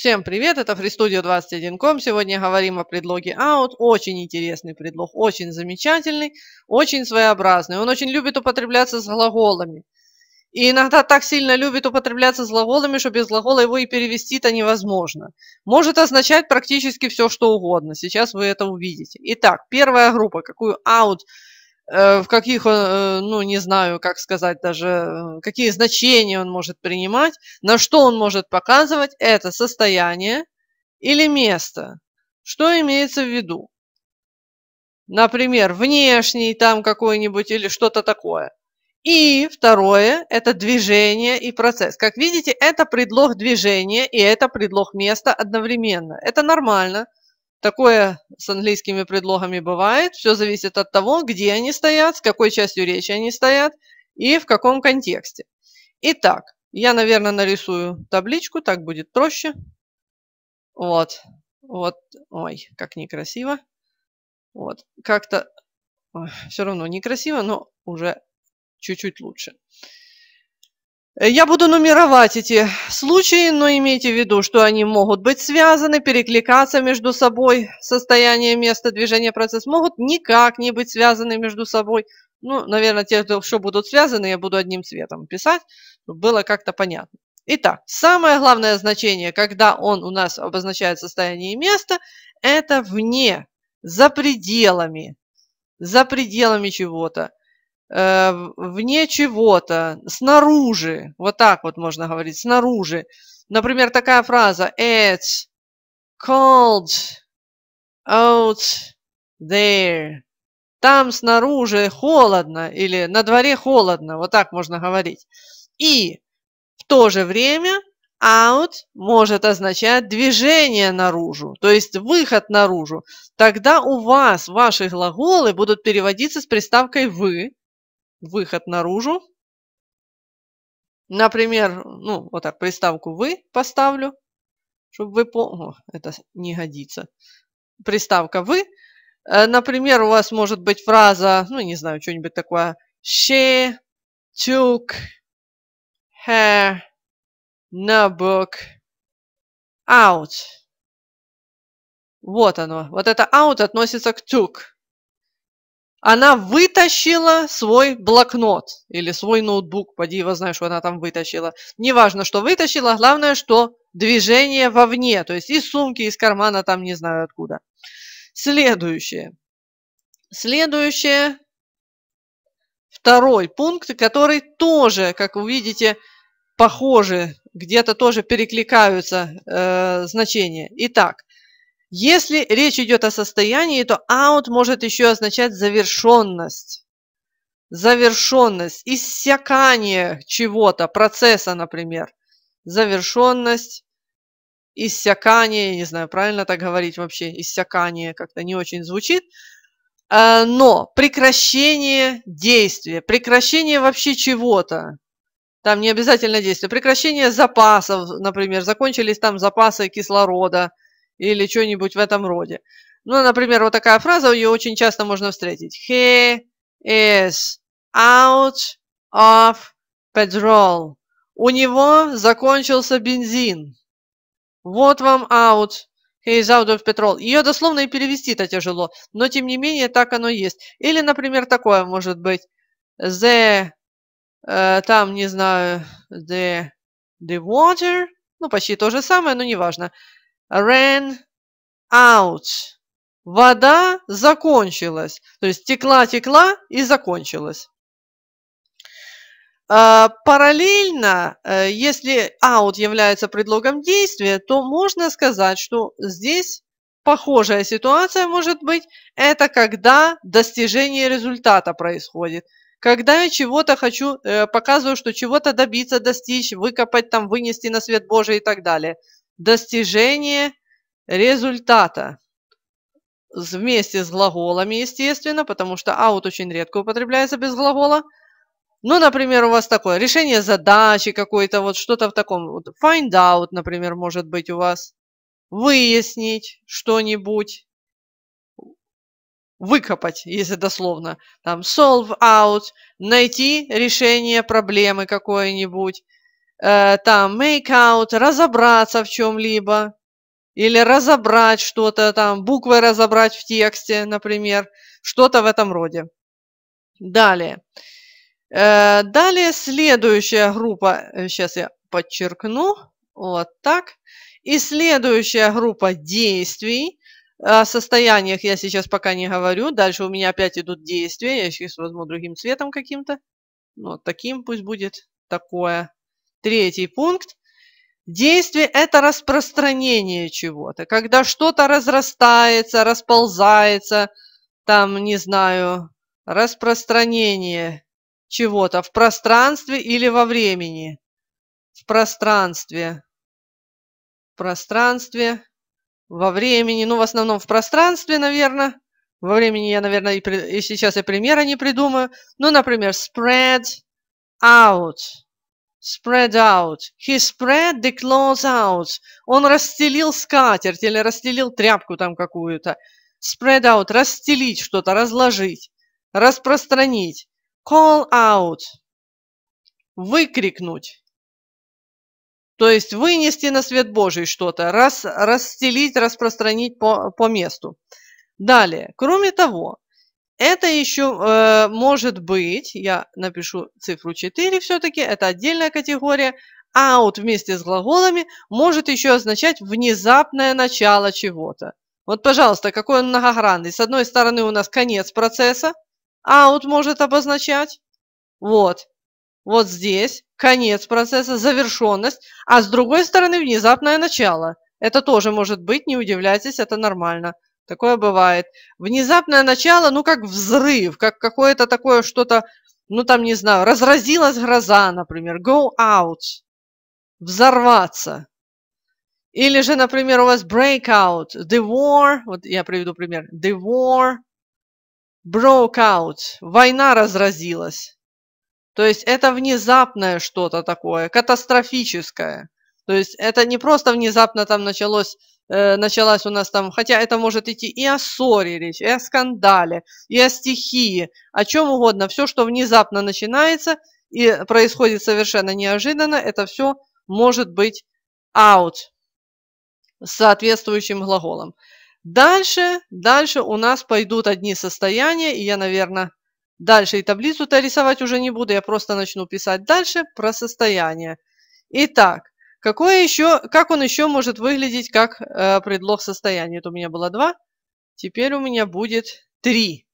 Всем привет, это FreeStudio 21.com. Сегодня говорим о предлоге out. Очень интересный предлог, очень замечательный, очень своеобразный. Он очень любит употребляться с глаголами. И иногда так сильно любит употребляться с глаголами, что без глагола его и перевести-то невозможно. Может означать практически все, что угодно. Сейчас вы это увидите. Итак, первая группа, какую out – Э, в каких, э, ну, не знаю, как сказать даже, э, какие значения он может принимать, на что он может показывать это состояние или место. Что имеется в виду? Например, внешний там какой-нибудь или что-то такое. И второе – это движение и процесс. Как видите, это предлог движения и это предлог места одновременно. Это нормально – Такое с английскими предлогами бывает. Все зависит от того, где они стоят, с какой частью речи они стоят и в каком контексте. Итак, я, наверное, нарисую табличку, так будет проще. Вот, вот, ой, как некрасиво. Вот, как-то все равно некрасиво, но уже чуть-чуть лучше. Я буду нумеровать эти случаи, но имейте в виду, что они могут быть связаны, перекликаться между собой, состояние, место, движение, процесс могут никак не быть связаны между собой. Ну, наверное, те, что будут связаны, я буду одним цветом писать, чтобы было как-то понятно. Итак, самое главное значение, когда он у нас обозначает состояние и место, это вне, за пределами, за пределами чего-то. Э, вне чего-то, снаружи, вот так вот можно говорить, снаружи. Например, такая фраза It's cold out there. Там снаружи холодно или на дворе холодно, вот так можно говорить. И в то же время out может означать движение наружу, то есть выход наружу. Тогда у вас ваши глаголы будут переводиться с приставкой «вы», выход наружу. Например, ну, вот так, приставку «вы» поставлю, чтобы вы помнили. это не годится. Приставка «вы». Э, например, у вас может быть фраза, ну, не знаю, что-нибудь такое. She took her notebook out. Вот оно. Вот это out относится к took она вытащила свой блокнот или свой ноутбук, поди его знаешь, что она там вытащила. Неважно, что вытащила, главное, что движение вовне, то есть из сумки, из кармана, там не знаю откуда. Следующее. Следующее, второй пункт, который тоже, как вы видите, похожи, где-то тоже перекликаются э, значения. Итак, если речь идет о состоянии, то out может еще означать завершенность. Завершенность, иссякание чего-то, процесса, например. Завершенность, иссякание, не знаю, правильно так говорить вообще, иссякание как-то не очень звучит. А, но прекращение действия, прекращение вообще чего-то, там не обязательно действие, прекращение запасов, например, закончились там запасы кислорода – или что-нибудь в этом роде. Ну, например, вот такая фраза, ее очень часто можно встретить. He is out of petrol. У него закончился бензин. Вот вам out. He is out of petrol. Ее дословно и перевести-то тяжело, но тем не менее так оно есть. Или, например, такое может быть. The, э, там, не знаю, the, the water. Ну, почти то же самое, но неважно. важно ran out. Вода закончилась. То есть текла, текла и закончилась. А, параллельно, э, если out является предлогом действия, то можно сказать, что здесь похожая ситуация может быть. Это когда достижение результата происходит. Когда я чего-то хочу, э, показываю, что чего-то добиться, достичь, выкопать, там, вынести на свет Божий и так далее – достижение результата. Вместе с глаголами, естественно, потому что out очень редко употребляется без глагола. Ну, например, у вас такое решение задачи какой-то, вот что-то в таком. Вот find out, например, может быть у вас. Выяснить что-нибудь. Выкопать, если дословно. Там solve out, найти решение проблемы какое-нибудь. Э, там make-out, разобраться в чем-либо или разобрать что-то там, буквы разобрать в тексте, например, что-то в этом роде. Далее. Э, далее следующая группа, сейчас э, я подчеркну, вот так. И следующая группа действий. О состояниях я сейчас пока не говорю. Дальше у меня опять идут действия. Я сейчас возьму другим цветом каким-то. Ну, вот таким пусть будет такое. Третий пункт. Действие – это распространение чего-то. Когда что-то разрастается, расползается, там, не знаю, распространение чего-то в пространстве или во времени. В пространстве. В пространстве, во времени. Ну, в основном в пространстве, наверное. Во времени я, наверное, и, при... и сейчас я примера не придумаю. Ну, например, spread out Spread out. He spread the clothes out. Он расстелил скатерть или расстелил тряпку там какую-то. Spread out. Расстелить что-то, разложить, распространить. Call out. Выкрикнуть. То есть вынести на свет Божий что-то, раз, расстелить, распространить по, по месту. Далее. Кроме того, это еще э, может быть, я напишу цифру 4 все-таки, это отдельная категория. Out а вместе с глаголами может еще означать внезапное начало чего-то. Вот, пожалуйста, какой он многогранный. С одной стороны у нас конец процесса, out а может обозначать. Вот. Вот здесь конец процесса, завершенность. А с другой стороны внезапное начало. Это тоже может быть, не удивляйтесь, это нормально. Такое бывает. Внезапное начало, ну, как взрыв, как какое-то такое что-то, ну, там, не знаю, разразилась гроза, например, go out, взорваться. Или же, например, у вас breakout, the war, вот я приведу пример, the war broke out, война разразилась. То есть это внезапное что-то такое, катастрофическое. То есть это не просто внезапно там началось Э, началась у нас там, хотя это может идти и о ссоре речь, и о скандале, и о стихии, о чем угодно, все, что внезапно начинается и происходит совершенно неожиданно, это все может быть out с соответствующим глаголом. Дальше, дальше у нас пойдут одни состояния, и я, наверное, дальше и таблицу-то рисовать уже не буду, я просто начну писать дальше про состояние. Итак, Какое еще, как он еще может выглядеть как э, предлог состояния? Это у меня было два, теперь у меня будет три.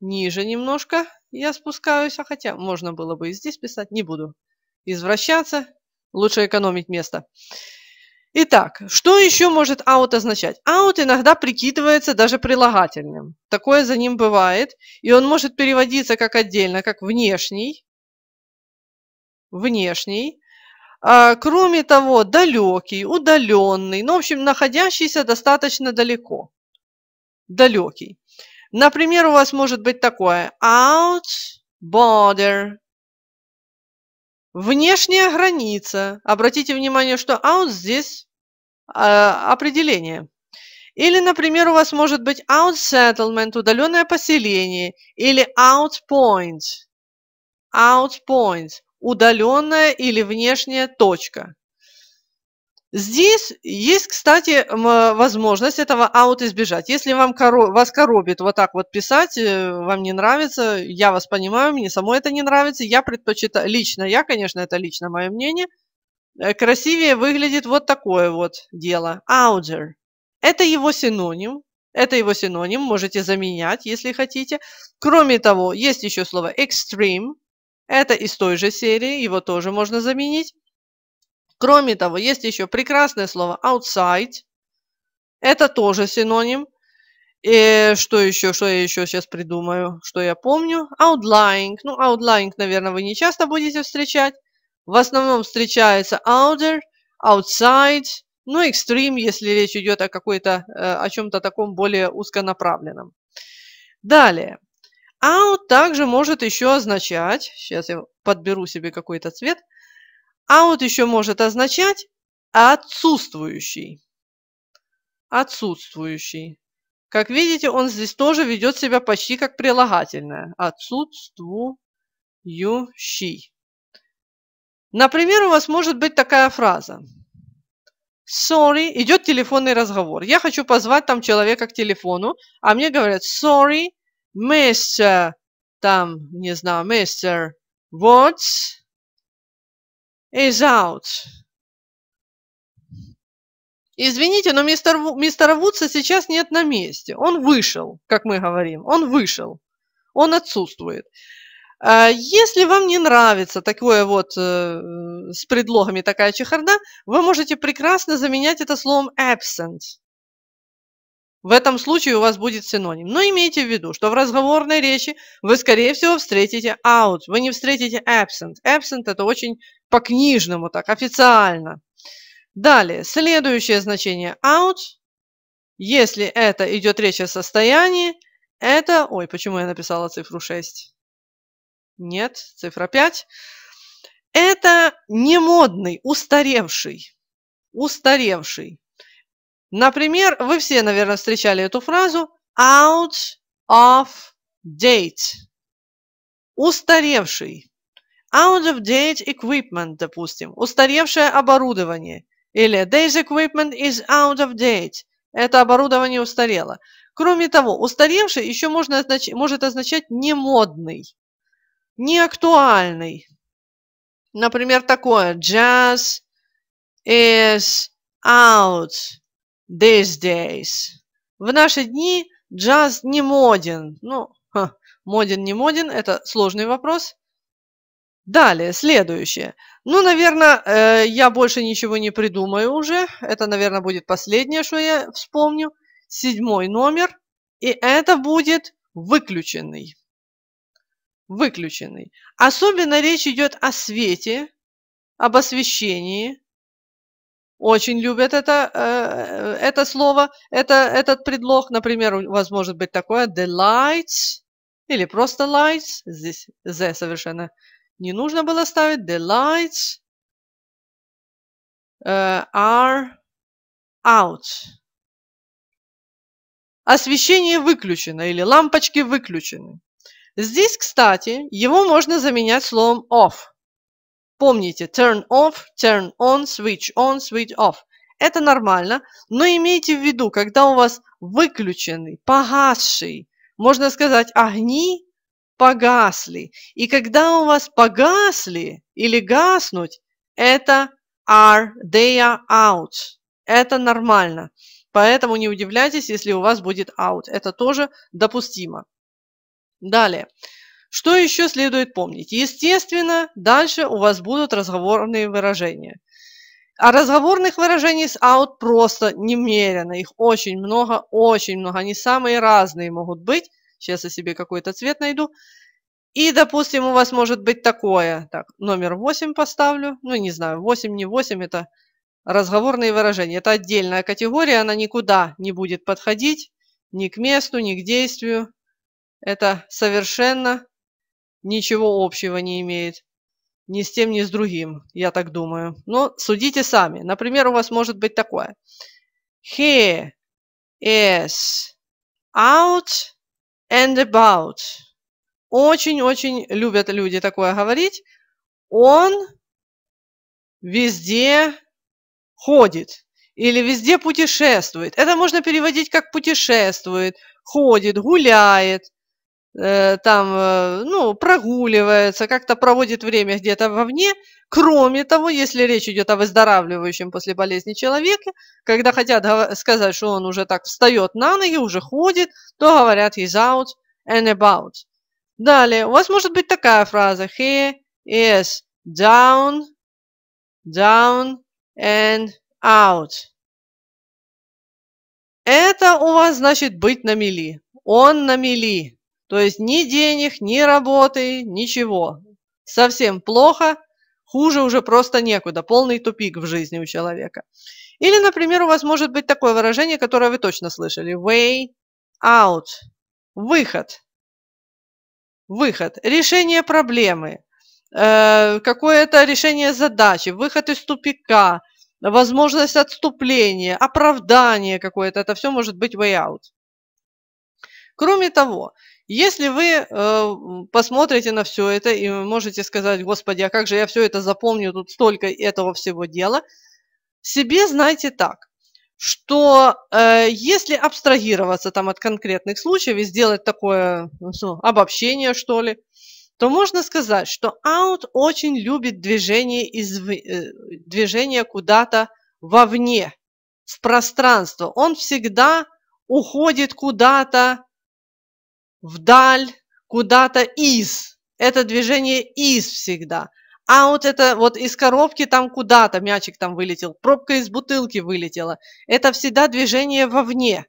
Ниже немножко я спускаюсь, а хотя можно было бы и здесь писать, не буду извращаться, лучше экономить место. Итак, что еще может out означать? Out иногда прикидывается даже прилагательным. Такое за ним бывает. И он может переводиться как отдельно, как внешний. Внешний. А, кроме того, далекий, удаленный, ну, в общем, находящийся достаточно далеко. Далекий. Например, у вас может быть такое out border. Внешняя граница. Обратите внимание, что out здесь э, определение. Или, например, у вас может быть out settlement, удаленное поселение, или out point. Out point удаленная или внешняя точка. Здесь есть, кстати, возможность этого аут избежать. Если вам коро вас коробит вот так вот писать, э, вам не нравится, я вас понимаю, мне само это не нравится, я предпочитаю, лично я, конечно, это лично мое мнение, э, красивее выглядит вот такое вот дело. Outer. Это его синоним. Это его синоним, можете заменять, если хотите. Кроме того, есть еще слово extreme, это из той же серии, его тоже можно заменить. Кроме того, есть еще прекрасное слово outside. Это тоже синоним. И э, что еще, что я еще сейчас придумаю, что я помню? Outlying. Ну, outlying, наверное, вы не часто будете встречать. В основном встречается outer, outside, ну, extreme, если речь идет о какой-то, э, о чем-то таком более узконаправленном. Далее. А он также может еще означать, сейчас я подберу себе какой-то цвет, а вот еще может означать отсутствующий. Отсутствующий. Как видите, он здесь тоже ведет себя почти как прилагательное. Отсутствующий. Например, у вас может быть такая фраза. Sorry, идет телефонный разговор. Я хочу позвать там человека к телефону, а мне говорят, sorry, мистер, там, не знаю, мистер Вотс is out. Извините, но мистер, мистера Вудса сейчас нет на месте. Он вышел, как мы говорим. Он вышел. Он отсутствует. А, если вам не нравится такое вот э, с предлогами такая чехарда, вы можете прекрасно заменять это словом absent. В этом случае у вас будет синоним. Но имейте в виду, что в разговорной речи вы, скорее всего, встретите out. Вы не встретите absent. Absent – это очень по-книжному, так, официально. Далее, следующее значение out. Если это идет речь о состоянии, это... Ой, почему я написала цифру 6? Нет, цифра 5. Это не модный, устаревший. Устаревший. Например, вы все, наверное, встречали эту фразу out of date. Устаревший. Out of date equipment, допустим. Устаревшее оборудование. Или this equipment is out of date. Это оборудование устарело. Кроме того, устаревший еще можно означ... может означать немодный, неактуальный. Например, такое jazz is out these days. В наши дни джаз не моден. Ну, ха, моден, не моден, это сложный вопрос. Далее, следующее. Ну, наверное, э, я больше ничего не придумаю уже. Это, наверное, будет последнее, что я вспомню. Седьмой номер. И это будет выключенный. Выключенный. Особенно речь идет о свете, об освещении, очень любят это, э, это слово, это, этот предлог. Например, у вас может быть такое the lights или просто lights. Здесь the совершенно не нужно было ставить. The lights э, are out. Освещение выключено или лампочки выключены. Здесь, кстати, его можно заменять словом off. Помните, turn off, turn on, switch on, switch off. Это нормально, но имейте в виду, когда у вас выключенный, погасший, можно сказать, огни погасли. И когда у вас погасли или гаснуть, это are, they are out. Это нормально. Поэтому не удивляйтесь, если у вас будет out. Это тоже допустимо. Далее. Что еще следует помнить? Естественно, дальше у вас будут разговорные выражения. А разговорных выражений с out просто немерено. Их очень много, очень много. Они самые разные могут быть. Сейчас я себе какой-то цвет найду. И, допустим, у вас может быть такое. Так, номер 8 поставлю. Ну, не знаю, 8, не 8, это разговорные выражения. Это отдельная категория, она никуда не будет подходить. Ни к месту, ни к действию. Это совершенно ничего общего не имеет. Ни с тем, ни с другим, я так думаю. Но судите сами. Например, у вас может быть такое. He is out and about. Очень-очень любят люди такое говорить. Он везде ходит или везде путешествует. Это можно переводить как путешествует, ходит, гуляет, Э, там, э, ну, прогуливается, как-то проводит время где-то вовне. Кроме того, если речь идет о выздоравливающем после болезни человеке, когда хотят сказать, что он уже так встает на ноги, уже ходит, то говорят he's out and about. Далее, у вас может быть такая фраза he is down, down and out. Это у вас значит быть на мели. Он на мели. То есть ни денег, ни работы, ничего. Совсем плохо, хуже уже просто некуда, полный тупик в жизни у человека. Или, например, у вас может быть такое выражение, которое вы точно слышали. Way out. Выход. Выход. Решение проблемы. Э, какое-то решение задачи. Выход из тупика. Возможность отступления. Оправдание какое-то. Это все может быть way out. Кроме того, если вы э, посмотрите на все это и можете сказать, господи, а как же я все это запомню, тут столько этого всего дела, себе знайте так, что э, если абстрагироваться там от конкретных случаев и сделать такое ну, обобщение, что ли, то можно сказать, что аут очень любит движение, из, э, движение куда-то вовне, в пространство. Он всегда уходит куда-то вдаль, куда-то из. Это движение из всегда. А вот это вот из коробки там куда-то мячик там вылетел, пробка из бутылки вылетела. Это всегда движение вовне.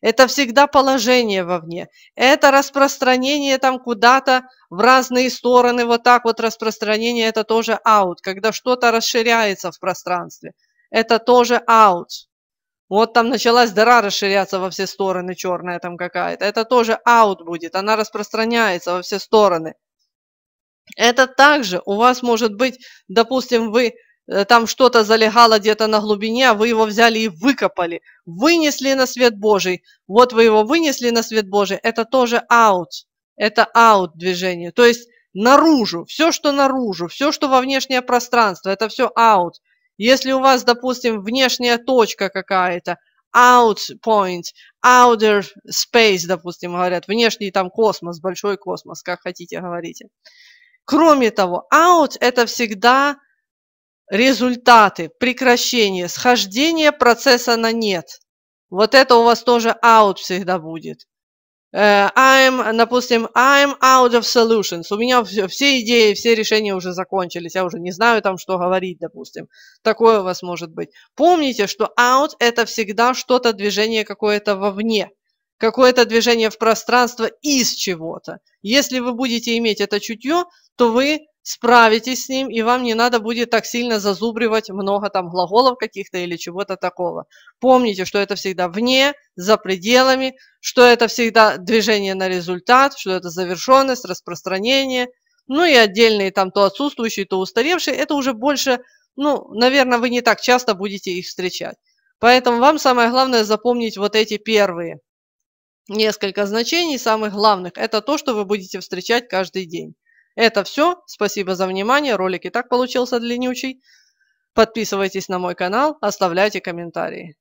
Это всегда положение вовне. Это распространение там куда-то в разные стороны, вот так вот распространение, это тоже out. Когда что-то расширяется в пространстве, это тоже out. Вот там началась дыра расширяться во все стороны, черная там какая-то. Это тоже аут будет, она распространяется во все стороны. Это также у вас может быть, допустим, вы э, там что-то залегало где-то на глубине, а вы его взяли и выкопали, вынесли на свет Божий. Вот вы его вынесли на свет Божий, это тоже аут. это аут движение. То есть наружу, все, что наружу, все, что во внешнее пространство, это все аут. Если у вас, допустим, внешняя точка какая-то, out point, outer space, допустим, говорят, внешний там космос, большой космос, как хотите, говорите. Кроме того, out – это всегда результаты, прекращение, схождение процесса на нет. Вот это у вас тоже out всегда будет. Э, I'm, допустим, I'm out of solutions. У меня все, все идеи, все решения уже закончились. Я уже не знаю там, что говорить, допустим. Такое у вас может быть. Помните, что out – это всегда что-то, движение какое-то вовне. Какое-то движение в пространство из чего-то. Если вы будете иметь это чутье, то вы справитесь с ним, и вам не надо будет так сильно зазубривать много там глаголов каких-то или чего-то такого. Помните, что это всегда вне, за пределами, что это всегда движение на результат, что это завершенность, распространение. Ну и отдельные там то отсутствующие, то устаревшие. Это уже больше, ну, наверное, вы не так часто будете их встречать. Поэтому вам самое главное запомнить вот эти первые несколько значений, самых главных. Это то, что вы будете встречать каждый день. Это все. Спасибо за внимание. Ролик и так получился длиннючий. Подписывайтесь на мой канал, оставляйте комментарии.